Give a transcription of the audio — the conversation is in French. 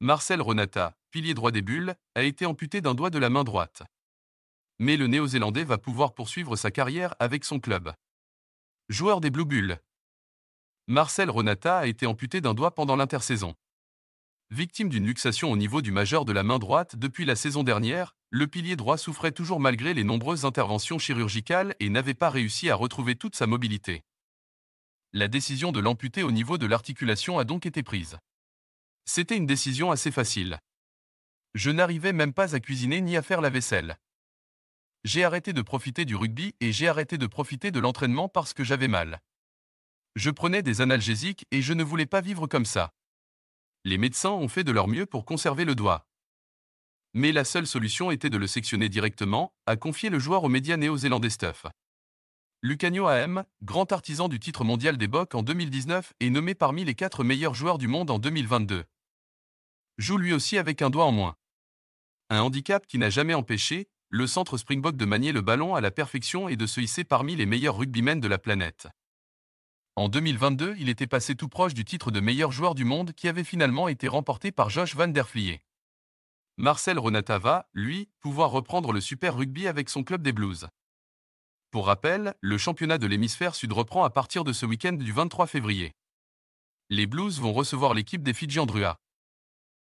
Marcel Ronata, pilier droit des Bulles, a été amputé d'un doigt de la main droite. Mais le Néo-Zélandais va pouvoir poursuivre sa carrière avec son club. Joueur des Blue Bulls. Marcel Ronata a été amputé d'un doigt pendant l'intersaison. Victime d'une luxation au niveau du majeur de la main droite depuis la saison dernière, le pilier droit souffrait toujours malgré les nombreuses interventions chirurgicales et n'avait pas réussi à retrouver toute sa mobilité. La décision de l'amputer au niveau de l'articulation a donc été prise. C'était une décision assez facile. Je n'arrivais même pas à cuisiner ni à faire la vaisselle. J'ai arrêté de profiter du rugby et j'ai arrêté de profiter de l'entraînement parce que j'avais mal. Je prenais des analgésiques et je ne voulais pas vivre comme ça. Les médecins ont fait de leur mieux pour conserver le doigt. Mais la seule solution était de le sectionner directement, a confié le joueur aux médias néo-zélandais Stuff. Lucanio AM, grand artisan du titre mondial des bocs en 2019 et nommé parmi les quatre meilleurs joueurs du monde en 2022 joue lui aussi avec un doigt en moins. Un handicap qui n'a jamais empêché le centre Springbok de manier le ballon à la perfection et de se hisser parmi les meilleurs rugbymen de la planète. En 2022, il était passé tout proche du titre de meilleur joueur du monde qui avait finalement été remporté par Josh Van Der Vliet. Marcel Renata va, lui, pouvoir reprendre le Super Rugby avec son club des Blues. Pour rappel, le championnat de l'hémisphère sud reprend à partir de ce week-end du 23 février. Les Blues vont recevoir l'équipe des Fidji